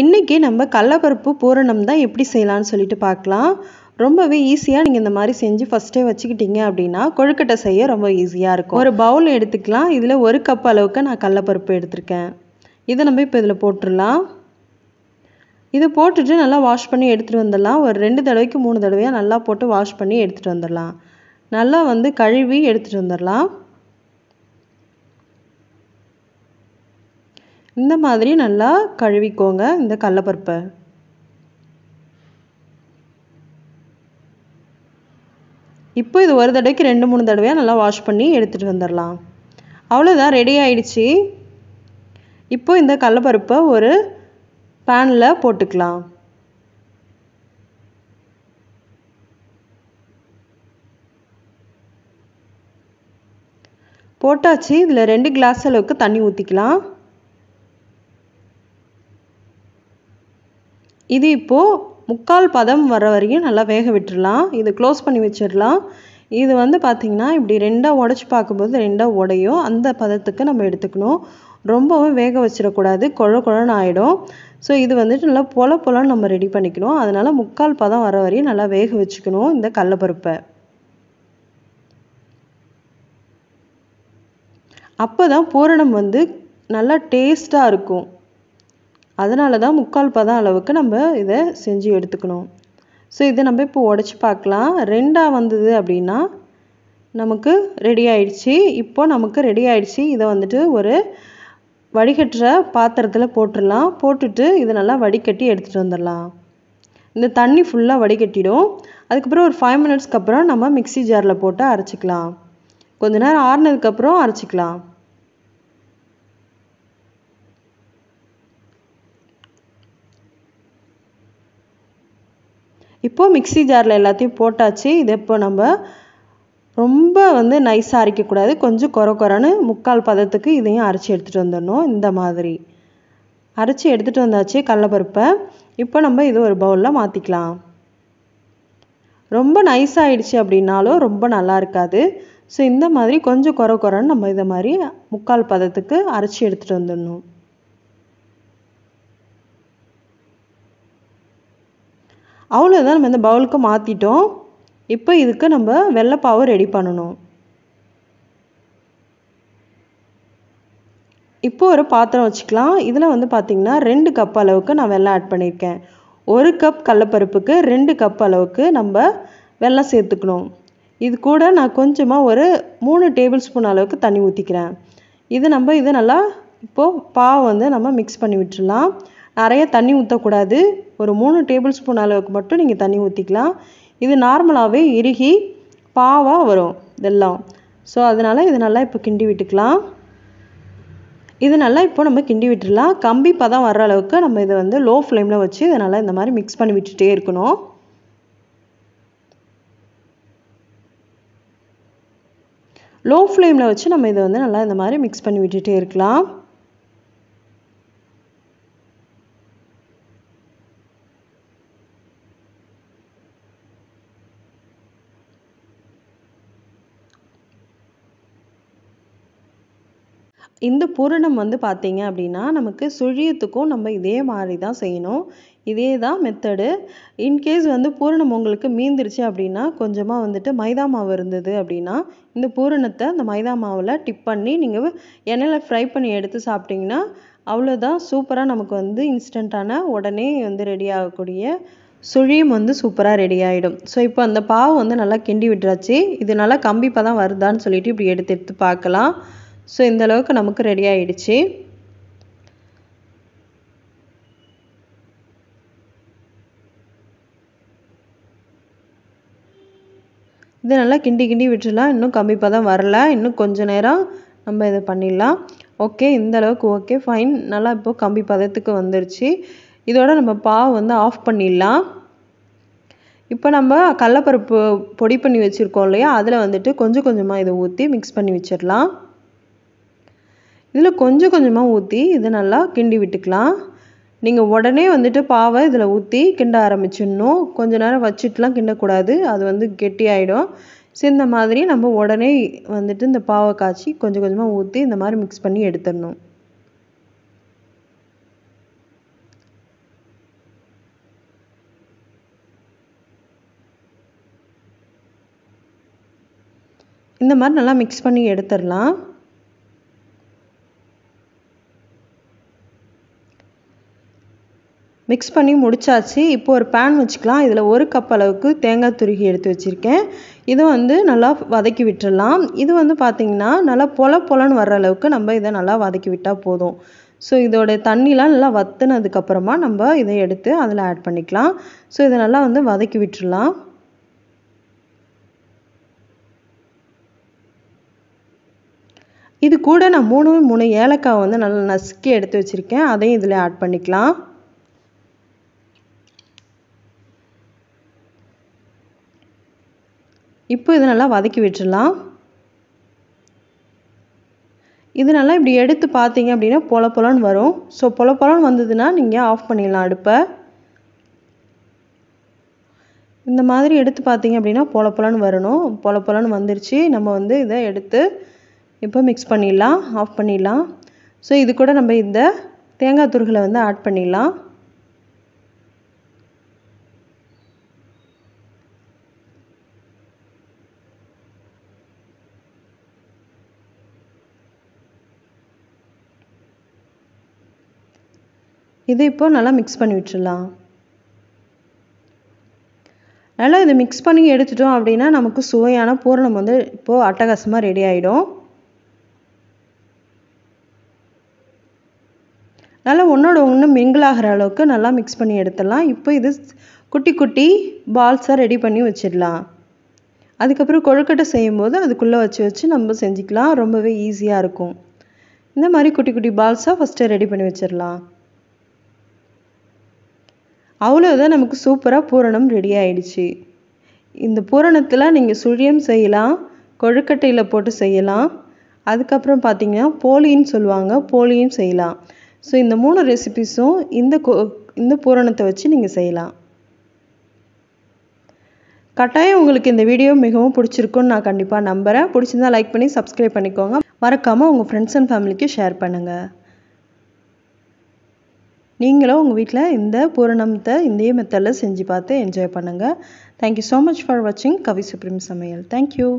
இன்றைக்கி நம்ம கடலப்பருப்பு பூரணம் தான் எப்படி செய்யலான்னு சொல்லிட்டு பார்க்கலாம் ரொம்பவே ஈஸியாக நீங்கள் இந்த மாதிரி செஞ்சு ஃபஸ்ட்டே வச்சுக்கிட்டீங்க அப்படின்னா கொழுக்கட்டை செய்ய ரொம்ப ஈஸியாக இருக்கும் ஒரு பவுல் எடுத்துக்கலாம் இதில் ஒரு கப் அளவுக்கு நான் கடலப்பருப்பு எடுத்திருக்கேன் இதை நம்ம இப்போ இதில் போட்டுடலாம் இதை போட்டுட்டு நல்லா வாஷ் பண்ணி எடுத்துகிட்டு வந்துடலாம் ஒரு ரெண்டு தடவைக்கு மூணு தடவையாக நல்லா போட்டு வாஷ் பண்ணி எடுத்துகிட்டு வந்துடலாம் நல்லா வந்து கழுவி எடுத்துகிட்டு வந்துடலாம் இந்த மாதிரி நல்லா கழுவிக்கோங்க இந்த கடலப்பருப்பை இப்போ இது ஒரு தடவைக்கு ரெண்டு மூணு தடவையாக நல்லா வாஷ் பண்ணி எடுத்துகிட்டு வந்துடலாம் அவ்வளோதான் ரெடி ஆயிடுச்சு இப்போ இந்த கடலப்பருப்பை ஒரு பேனில் போட்டுக்கலாம் போட்டாச்சு இதில் ரெண்டு கிளாஸ் அளவுக்கு தண்ணி ஊற்றிக்கலாம் இது இப்போது முக்கால் பதம் வர வரைக்கும் நல்லா வேக விட்டுடலாம் இது க்ளோஸ் பண்ணி வச்சிடலாம் இது வந்து பார்த்திங்கன்னா இப்படி ரெண்டாக உடச்சி பார்க்கும்போது ரெண்டாக உடையும் அந்த பதத்துக்கு நம்ம எடுத்துக்கணும் ரொம்பவும் வேக வச்சிடக்கூடாது குழ குழன்னு ஆகிடும் ஸோ இது வந்துட்டு நல்லா பொல பொலன்னு நம்ம ரெடி பண்ணிக்கணும் அதனால் முக்கால் பதம் வர வரையும் நல்லா வேக வச்சுக்கணும் இந்த கடலப்பருப்பை அப்போ தான் பூரணம் வந்து நல்லா டேஸ்ட்டாக இருக்கும் அதனால தான் முக்கால் பதம் அளவுக்கு நம்ம இதை செஞ்சு எடுத்துக்கணும் ஸோ இதை நம்ம இப்போ உடச்சி பார்க்கலாம் ரெண்டாக வந்தது அப்படின்னா நமக்கு ரெடி ஆயிடுச்சு இப்போ நமக்கு ரெடி ஆயிடுச்சு இதை வந்துட்டு ஒரு வடிகட்டுற பாத்திரத்தில் போட்டுடலாம் போட்டுட்டு இதை நல்லா வடிகட்டி எடுத்துகிட்டு வந்துடலாம் இந்த தண்ணி ஃபுல்லாக வடிகட்டிடும் அதுக்கப்புறம் ஒரு ஃபைவ் மினிட்ஸ்க்கு அப்புறம் நம்ம மிக்சி ஜாரில் போட்டு அரைச்சிக்கலாம் கொஞ்ச நேரம் ஆறுனதுக்கப்புறம் அரைச்சிக்கலாம் இப்போது மிக்சி ஜாரில் எல்லாத்தையும் போட்டாச்சு இதை இப்போ நம்ம ரொம்ப வந்து நைஸாக அரைக்கக்கூடாது கொஞ்சம் குற குறைன்னு முக்கால் பதத்துக்கு இதையும் அரைச்சி எடுத்துகிட்டு வந்துடணும் இந்த மாதிரி அரைச்சி எடுத்துகிட்டு வந்தாச்சு கடலப்பருப்பை இப்போ நம்ம இது ஒரு பவுலில் மாற்றிக்கலாம் ரொம்ப நைஸ் ஆகிடுச்சு அப்படின்னாலும் ரொம்ப நல்லா இருக்காது ஸோ இந்த மாதிரி கொஞ்சம் குறை குறைன்னு நம்ம இதை மாதிரி முக்கால் பதத்துக்கு அரைச்சி எடுத்துகிட்டு வந்துடணும் அவ்வளோதான் நம்ம இந்த பவுலுக்கு மாற்றிட்டோம் இப்போ இதுக்கு நம்ம வெள்ளைப்பாவை ரெடி பண்ணணும் இப்போ ஒரு பாத்திரம் வச்சுக்கலாம் இதில் வந்து பார்த்திங்கன்னா ரெண்டு கப் அளவுக்கு நான் வெள்ளம் ஆட் பண்ணியிருக்கேன் ஒரு கப் கடலப்பருப்புக்கு ரெண்டு கப் அளவுக்கு நம்ம வெள்ளம் சேர்த்துக்கணும் இது கூட நான் கொஞ்சமாக ஒரு மூணு டேபிள் ஸ்பூன் அளவுக்கு தண்ணி ஊற்றிக்கிறேன் இது நம்ம இது நல்லா இப்போது பாவை வந்து நம்ம மிக்ஸ் பண்ணி விட்டுடலாம் நிறைய தண்ணி ஊற்றக்கூடாது ஒரு மூணு டேபிள் ஸ்பூன் அளவுக்கு மட்டும் நீங்கள் தண்ணி ஊற்றிக்கலாம் இது நார்மலாகவே இறுகி பாவாக வரும் இதெல்லாம் ஸோ அதனால் இது நல்லா இப்போ கிண்டி விட்டுக்கலாம் இது நல்லா இப்போ நம்ம கிண்டி விட்டுடலாம் கம்பி பதம் வர்ற அளவுக்கு நம்ம இதை வந்து லோ ஃப்ளேமில் வச்சு இதை நல்லா இந்த மாதிரி மிக்ஸ் பண்ணி விட்டுட்டே இருக்கணும் லோ ஃப்ளேமில் வச்சு நம்ம இதை வந்து நல்லா இந்த மாதிரி மிக்ஸ் பண்ணி விட்டுகிட்டே இருக்கலாம் இந்த பூரணம் வந்து பார்த்தீங்க அப்படின்னா நமக்கு சுழியத்துக்கும் நம்ம இதே மாதிரி தான் செய்யணும் இதே தான் மெத்தடு இன்கேஸ் வந்து பூரணம் உங்களுக்கு மீந்துருச்சு அப்படின்னா கொஞ்சமாக வந்துட்டு மைதா மாவு இருந்தது அப்படின்னா இந்த பூரணத்தை அந்த மைதா மாவில் டிப் பண்ணி நீங்கள் எண்ணெயில் ஃப்ரை பண்ணி எடுத்து சாப்பிட்டிங்கன்னா அவ்வளோதான் சூப்பராக நமக்கு வந்து இன்ஸ்டண்ட்டான உடனே வந்து ரெடி ஆகக்கூடிய சுழியும் வந்து சூப்பராக ரெடி ஆகிடும் ஸோ இப்போ அந்த பாவு வந்து நல்லா கிண்டி விட்டுறாச்சு இது நல்லா கம்பிப்பாக தான் வருதான்னு சொல்லிட்டு இப்படி எடுத்து எடுத்து பார்க்கலாம் ஸோ இந்தளவுக்கு நமக்கு ரெடி ஆகிடுச்சு இது நல்லா கிண்டி கிண்டி விட்டுடலாம் இன்னும் கம்மி பதம் வரல இன்னும் கொஞ்சம் நேரம் நம்ம இதை பண்ணிடலாம் ஓகே இந்த அளவுக்கு ஓகே ஃபைன் நல்லா இப்போது கம்பி பதத்துக்கு வந்துருச்சு இதோட நம்ம பாவை வந்து ஆஃப் பண்ணிடலாம் இப்போ நம்ம கடலப்பருப்பு பொடி பண்ணி வச்சுருக்கோம் இல்லையா அதில் வந்துட்டு கொஞ்சம் கொஞ்சமாக இதை ஊற்றி மிக்ஸ் பண்ணி வச்சிடலாம் இதில் கொஞ்சம் கொஞ்சமாக ஊற்றி இதை நல்லா கிண்டி விட்டுக்கலாம் நீங்கள் உடனே வந்துட்டு பாவை இதில் ஊற்றி கிண்ட ஆரம்பிச்சிடணும் கொஞ்ச நேரம் வச்சுட்டுலாம் கிண்டக்கூடாது அது வந்து கெட்டியாயிடும் ஸோ இந்த மாதிரி நம்ம உடனே வந்துட்டு இந்த பாவை காய்ச்சி கொஞ்சம் கொஞ்சமாக ஊற்றி இந்த மாதிரி மிக்ஸ் பண்ணி எடுத்துடணும் இந்த மாதிரி நல்லா மிக்ஸ் பண்ணி எடுத்துடலாம் மிக்ஸ் பண்ணி முடித்தாச்சு இப்போ ஒரு பேன் வச்சுக்கலாம் இதில் ஒரு கப் அளவுக்கு தேங்காய் துருகி எடுத்து வச்சுருக்கேன் இது வந்து நல்லா வதக்கி விட்டுடலாம் இது வந்து பார்த்திங்கன்னா நல்லா பொல பொலன்னு வர்ற அளவுக்கு நம்ம இதை நல்லா வதக்கி விட்டால் போதும் ஸோ இதோட தண்ணிலாம் நல்லா வத்துனதுக்கப்புறமா நம்ம இதை எடுத்து அதில் ஆட் பண்ணிக்கலாம் ஸோ இதை நல்லா வந்து வதக்கி விட்டுடலாம் இது கூட நான் மூணு மூணு ஏலக்காய் வந்து நல்லா நசுக்கி எடுத்து வச்சுருக்கேன் அதையும் இதில் ஆட் பண்ணிக்கலாம் இப்போ இது நல்லா வதக்கி விட்டுடலாம் இது நல்லா இப்படி எடுத்து பார்த்தீங்க அப்படின்னா பொல பொலன்னு வரும் ஸோ பொல பொலன்னு வந்ததுன்னா நீங்கள் ஆஃப் பண்ணிடலாம் அடுப்பை இந்த மாதிரி எடுத்து பார்த்தீங்க அப்படின்னா பொல பொலன்னு வரணும் பொல பொலன்னு வந்துருச்சு நம்ம வந்து இதை எடுத்து இப்போ மிக்ஸ் பண்ணிடலாம் ஆஃப் பண்ணிடலாம் ஸோ இது கூட நம்ம இந்த தேங்காய் துருகளை வந்து ஆட் பண்ணிடலாம் இது இப்போது நல்லா மிக்ஸ் பண்ணி விட்டுடலாம் நல்லா இதை மிக்ஸ் பண்ணி எடுத்துட்டோம் அப்படின்னா நமக்கு சுவையான பூரணம் வந்து இப்போது அட்டகாசமாக ரெடி ஆகிடும் நல்லா ஒன்றோட ஒன்று மிங்கிள் ஆகிற அளவுக்கு நல்லா மிக்ஸ் பண்ணி எடுத்துடலாம் இப்போ இது குட்டி குட்டி பால்ஸாக ரெடி பண்ணி வச்சிடலாம் அதுக்கப்புறம் கொழுக்கட்டை செய்யும்போது அதுக்குள்ளே வச்சு வச்சு நம்ம செஞ்சுக்கலாம் ரொம்பவே ஈஸியாக இருக்கும் இந்த மாதிரி குட்டி குட்டி பால்ஸாக ஃபஸ்ட்டு ரெடி பண்ணி வச்சிடலாம் அவ்வளோதான் நமக்கு சூப்பராக பூரணம் ரெடி ஆயிடுச்சு இந்த பூரணத்தில் நீங்கள் சுழியம் செய்யலாம் கொழுக்கட்டையில் போட்டு செய்யலாம் அதுக்கப்புறம் பார்த்தீங்கன்னா போலின்னு சொல்லுவாங்க போலியும் செய்யலாம் ஸோ இந்த மூணு ரெசிபிஸும் இந்த கொ இந்த பூரணத்தை வச்சு நீங்கள் செய்யலாம் கட்டாயம் உங்களுக்கு இந்த வீடியோ மிகவும் பிடிச்சிருக்குன்னு நான் கண்டிப்பாக நம்புகிறேன் பிடிச்சிருந்தா லைக் பண்ணி சப்ஸ்கிரைப் பண்ணிக்கோங்க மறக்காமல் உங்கள் ஃப்ரெண்ட்ஸ் அண்ட் ஃபேமிலிக்கு ஷேர் பண்ணுங்கள் நீங்களும் உங்கள் வீட்டில் இந்த பூரணத்தை இந்திய மெத்தடில் செஞ்சு பார்த்து என்ஜாய் பண்ணுங்கள் தேங்க்யூ ஸோ மச் ஃபார் வாட்சிங் கவி சுப்ரீம் சமையல் தேங்க்யூ